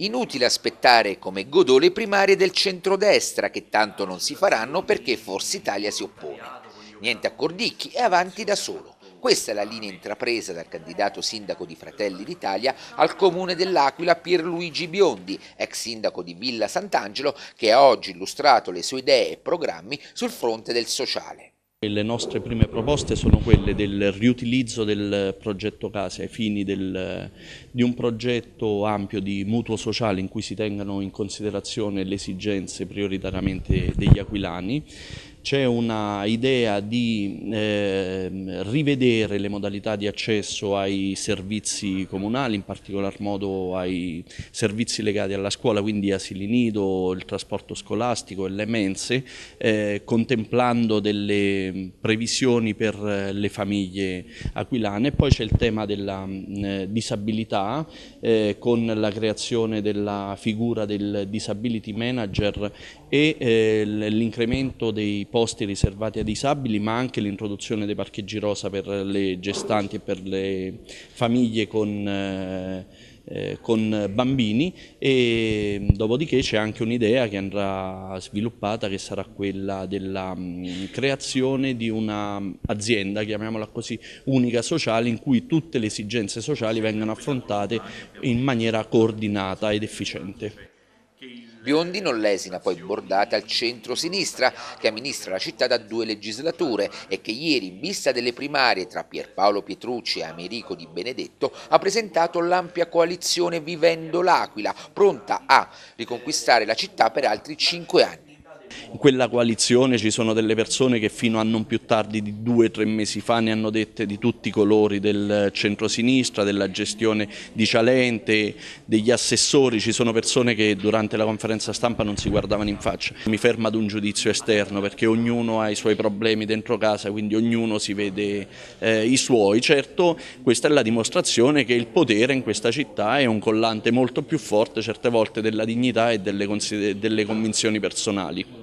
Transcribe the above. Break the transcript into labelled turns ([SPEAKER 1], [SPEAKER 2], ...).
[SPEAKER 1] Inutile aspettare come Godò le primarie del centrodestra che tanto non si faranno perché Forza Italia si oppone. Niente accordicchi e avanti da solo. Questa è la linea intrapresa dal candidato sindaco di Fratelli d'Italia al comune dell'Aquila Pierluigi Biondi, ex sindaco di Villa Sant'Angelo, che ha oggi illustrato le sue idee e programmi sul fronte del sociale.
[SPEAKER 2] Le nostre prime proposte sono quelle del riutilizzo del progetto casa ai fini del, di un progetto ampio di mutuo sociale in cui si tengano in considerazione le esigenze prioritariamente degli aquilani c'è una idea di eh, rivedere le modalità di accesso ai servizi comunali, in particolar modo ai servizi legati alla scuola, quindi asili nido, il trasporto scolastico e le mense, eh, contemplando delle previsioni per eh, le famiglie aquilane. Poi c'è il tema della mh, mm, eh, disabilità eh, con la creazione della figura del disability manager e eh, l'incremento dei posti posti riservati ai disabili, ma anche l'introduzione dei parcheggi rosa per le gestanti e per le famiglie con... Eh, eh con bambini e mm, dopodiché c'è anche un'idea che andrà sviluppata che sarà quella della mm, creazione di un'azienda, mm, chiamiamola così, unica sociale in cui tutte le esigenze sociali vengano affrontate in maniera coordinata ed efficiente.
[SPEAKER 1] Biondi non lesina poi Bordate al centro-sinistra, che amministra la città da due legislature e che ieri, in vista delle primarie tra Pierpaolo Pietrucci e Americo Di Benedetto, ha presentato l'ampia coalizione Vivendo l'Aquila, pronta a riconquistare la città per altri cinque anni. In quella
[SPEAKER 2] coalizione ci sono delle persone che fino a non più tardi di due o tre mesi fa ne hanno dette di tutti i colori del centrosinistra, della gestione di Cialente, degli assessori, ci sono persone che durante la conferenza stampa non si guardavano in faccia. Mi fermo ad un giudizio esterno perché ognuno ha i suoi problemi dentro casa, quindi ognuno si vede eh, i suoi. Certo questa è la dimostrazione che il potere in questa città è un collante molto più forte certe volte della dignità e delle, delle convinzioni personali.